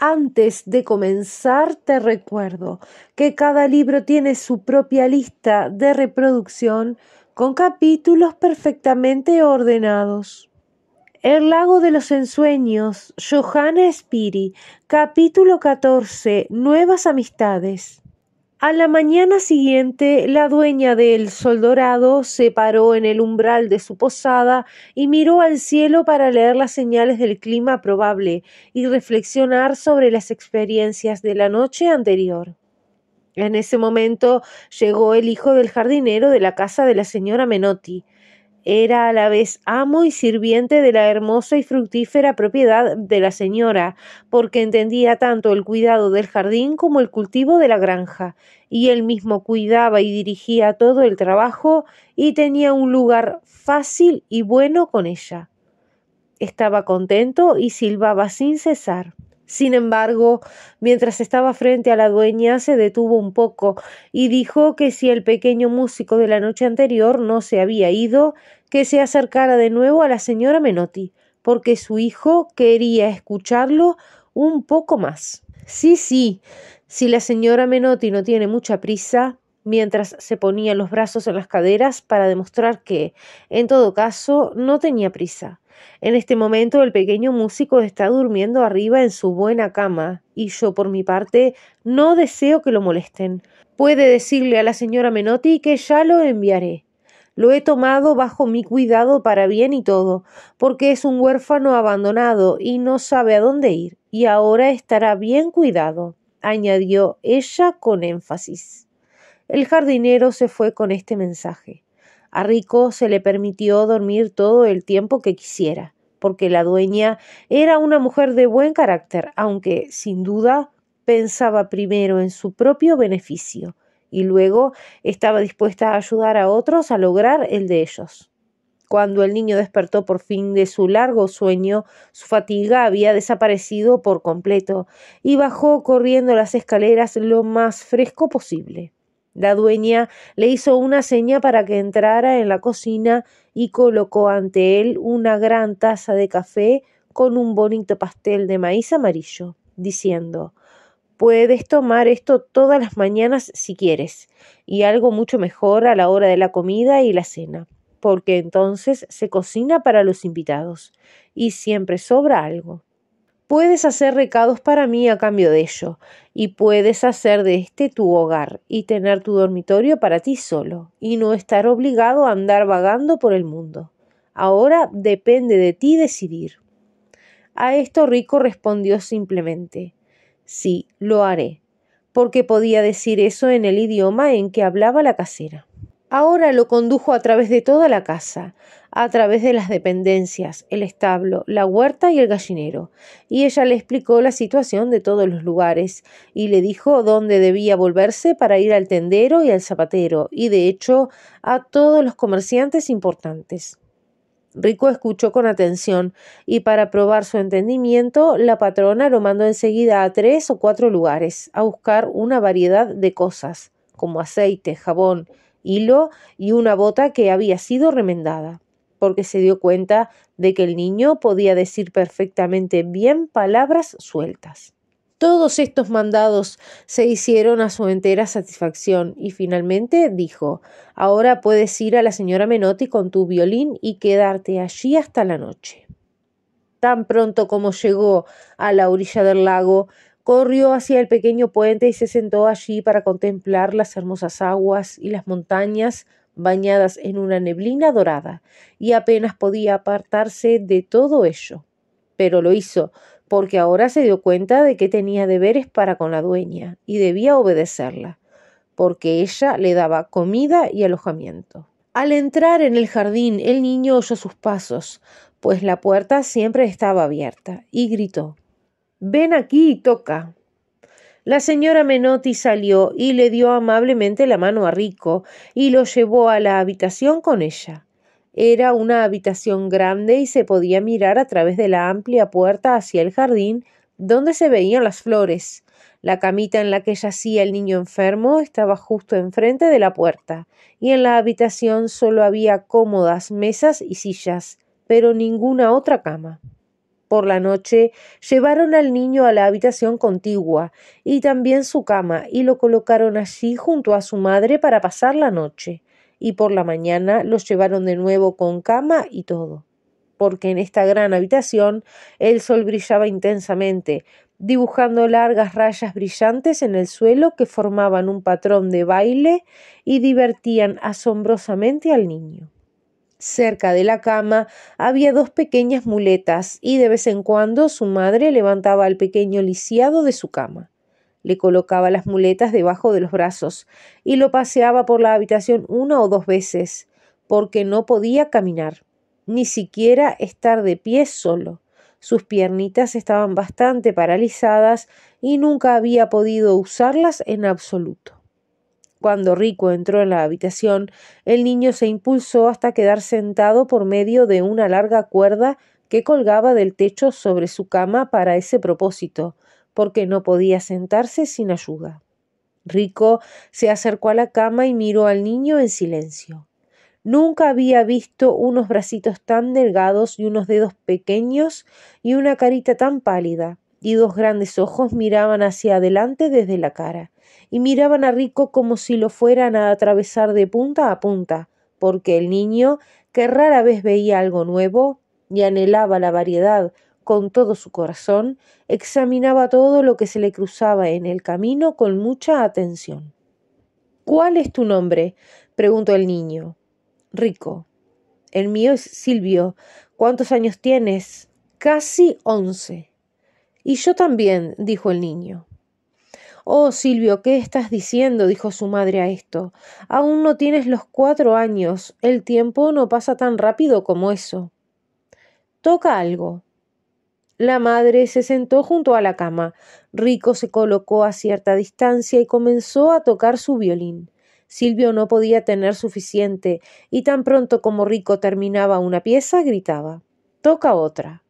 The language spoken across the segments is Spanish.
Antes de comenzar, te recuerdo que cada libro tiene su propia lista de reproducción con capítulos perfectamente ordenados. El lago de los ensueños, Johanna Spiri, capítulo 14, Nuevas amistades. A la mañana siguiente, la dueña del Sol Dorado se paró en el umbral de su posada y miró al cielo para leer las señales del clima probable y reflexionar sobre las experiencias de la noche anterior. En ese momento llegó el hijo del jardinero de la casa de la señora Menotti. Era a la vez amo y sirviente de la hermosa y fructífera propiedad de la señora, porque entendía tanto el cuidado del jardín como el cultivo de la granja, y él mismo cuidaba y dirigía todo el trabajo y tenía un lugar fácil y bueno con ella. Estaba contento y silbaba sin cesar. Sin embargo, mientras estaba frente a la dueña, se detuvo un poco y dijo que si el pequeño músico de la noche anterior no se había ido, que se acercara de nuevo a la señora Menotti, porque su hijo quería escucharlo un poco más. Sí, sí, si la señora Menotti no tiene mucha prisa, mientras se ponía los brazos en las caderas para demostrar que, en todo caso, no tenía prisa. En este momento el pequeño músico está durmiendo arriba en su buena cama, y yo por mi parte no deseo que lo molesten. Puede decirle a la señora Menotti que ya lo enviaré. Lo he tomado bajo mi cuidado para bien y todo, porque es un huérfano abandonado y no sabe a dónde ir, y ahora estará bien cuidado, añadió ella con énfasis. El jardinero se fue con este mensaje. A Rico se le permitió dormir todo el tiempo que quisiera, porque la dueña era una mujer de buen carácter, aunque, sin duda, pensaba primero en su propio beneficio y luego estaba dispuesta a ayudar a otros a lograr el de ellos. Cuando el niño despertó por fin de su largo sueño, su fatiga había desaparecido por completo y bajó corriendo las escaleras lo más fresco posible. La dueña le hizo una seña para que entrara en la cocina y colocó ante él una gran taza de café con un bonito pastel de maíz amarillo, diciendo Puedes tomar esto todas las mañanas si quieres, y algo mucho mejor a la hora de la comida y la cena, porque entonces se cocina para los invitados, y siempre sobra algo. Puedes hacer recados para mí a cambio de ello, y puedes hacer de este tu hogar y tener tu dormitorio para ti solo, y no estar obligado a andar vagando por el mundo. Ahora depende de ti decidir. A esto Rico respondió simplemente Sí, lo haré, porque podía decir eso en el idioma en que hablaba la casera. Ahora lo condujo a través de toda la casa, a través de las dependencias, el establo, la huerta y el gallinero, y ella le explicó la situación de todos los lugares, y le dijo dónde debía volverse para ir al tendero y al zapatero, y de hecho a todos los comerciantes importantes. Rico escuchó con atención, y para probar su entendimiento, la patrona lo mandó enseguida a tres o cuatro lugares, a buscar una variedad de cosas, como aceite, jabón, hilo y una bota que había sido remendada, porque se dio cuenta de que el niño podía decir perfectamente bien palabras sueltas. Todos estos mandados se hicieron a su entera satisfacción y finalmente dijo Ahora puedes ir a la señora Menotti con tu violín y quedarte allí hasta la noche. Tan pronto como llegó a la orilla del lago, Corrió hacia el pequeño puente y se sentó allí para contemplar las hermosas aguas y las montañas bañadas en una neblina dorada, y apenas podía apartarse de todo ello. Pero lo hizo, porque ahora se dio cuenta de que tenía deberes para con la dueña, y debía obedecerla, porque ella le daba comida y alojamiento. Al entrar en el jardín, el niño oyó sus pasos, pues la puerta siempre estaba abierta, y gritó Ven aquí y toca. La señora Menotti salió y le dio amablemente la mano a Rico y lo llevó a la habitación con ella. Era una habitación grande y se podía mirar a través de la amplia puerta hacia el jardín donde se veían las flores. La camita en la que yacía el niño enfermo estaba justo enfrente de la puerta, y en la habitación solo había cómodas mesas y sillas, pero ninguna otra cama. Por la noche llevaron al niño a la habitación contigua y también su cama y lo colocaron allí junto a su madre para pasar la noche y por la mañana los llevaron de nuevo con cama y todo, porque en esta gran habitación el sol brillaba intensamente, dibujando largas rayas brillantes en el suelo que formaban un patrón de baile y divertían asombrosamente al niño. Cerca de la cama había dos pequeñas muletas y de vez en cuando su madre levantaba al pequeño lisiado de su cama. Le colocaba las muletas debajo de los brazos y lo paseaba por la habitación una o dos veces, porque no podía caminar, ni siquiera estar de pie solo. Sus piernitas estaban bastante paralizadas y nunca había podido usarlas en absoluto. Cuando Rico entró en la habitación, el niño se impulsó hasta quedar sentado por medio de una larga cuerda que colgaba del techo sobre su cama para ese propósito, porque no podía sentarse sin ayuda. Rico se acercó a la cama y miró al niño en silencio. Nunca había visto unos bracitos tan delgados y unos dedos pequeños y una carita tan pálida y dos grandes ojos miraban hacia adelante desde la cara, y miraban a Rico como si lo fueran a atravesar de punta a punta, porque el niño, que rara vez veía algo nuevo y anhelaba la variedad con todo su corazón, examinaba todo lo que se le cruzaba en el camino con mucha atención. ¿Cuál es tu nombre? preguntó el niño. Rico. El mío es Silvio. ¿Cuántos años tienes? Casi once. Y yo también, dijo el niño. Oh, Silvio, ¿qué estás diciendo? dijo su madre a esto. Aún no tienes los cuatro años. El tiempo no pasa tan rápido como eso. Toca algo. La madre se sentó junto a la cama. Rico se colocó a cierta distancia y comenzó a tocar su violín. Silvio no podía tener suficiente, y tan pronto como Rico terminaba una pieza, gritaba Toca otra.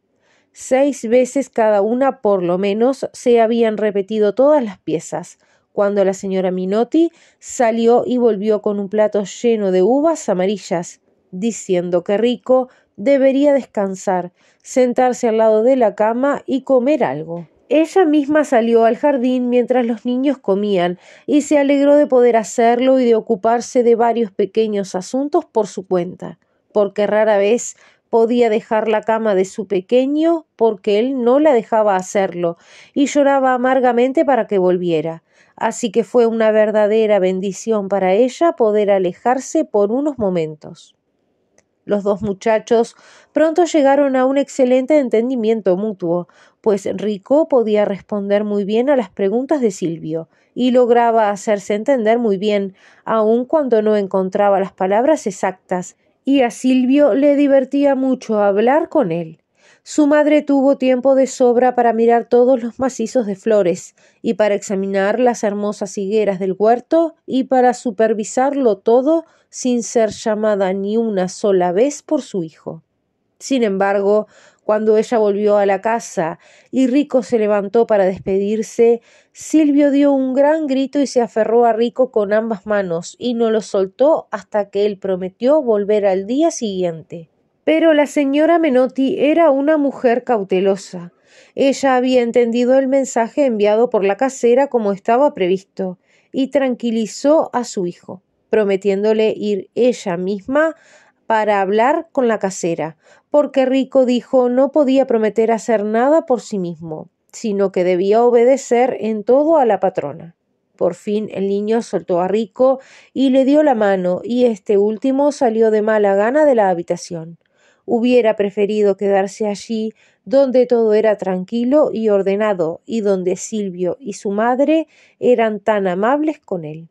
Seis veces cada una por lo menos se habían repetido todas las piezas, cuando la señora Minotti salió y volvió con un plato lleno de uvas amarillas, diciendo que Rico debería descansar, sentarse al lado de la cama y comer algo. Ella misma salió al jardín mientras los niños comían y se alegró de poder hacerlo y de ocuparse de varios pequeños asuntos por su cuenta, porque rara vez podía dejar la cama de su pequeño porque él no la dejaba hacerlo, y lloraba amargamente para que volviera. Así que fue una verdadera bendición para ella poder alejarse por unos momentos. Los dos muchachos pronto llegaron a un excelente entendimiento mutuo, pues Rico podía responder muy bien a las preguntas de Silvio y lograba hacerse entender muy bien, aun cuando no encontraba las palabras exactas, y a Silvio le divertía mucho hablar con él. Su madre tuvo tiempo de sobra para mirar todos los macizos de flores y para examinar las hermosas higueras del huerto y para supervisarlo todo sin ser llamada ni una sola vez por su hijo. Sin embargo, cuando ella volvió a la casa y Rico se levantó para despedirse, Silvio dio un gran grito y se aferró a Rico con ambas manos y no lo soltó hasta que él prometió volver al día siguiente. Pero la señora Menotti era una mujer cautelosa. Ella había entendido el mensaje enviado por la casera como estaba previsto, y tranquilizó a su hijo, prometiéndole ir ella misma para hablar con la casera, porque Rico dijo no podía prometer hacer nada por sí mismo, sino que debía obedecer en todo a la patrona. Por fin el niño soltó a Rico y le dio la mano, y este último salió de mala gana de la habitación. Hubiera preferido quedarse allí, donde todo era tranquilo y ordenado, y donde Silvio y su madre eran tan amables con él.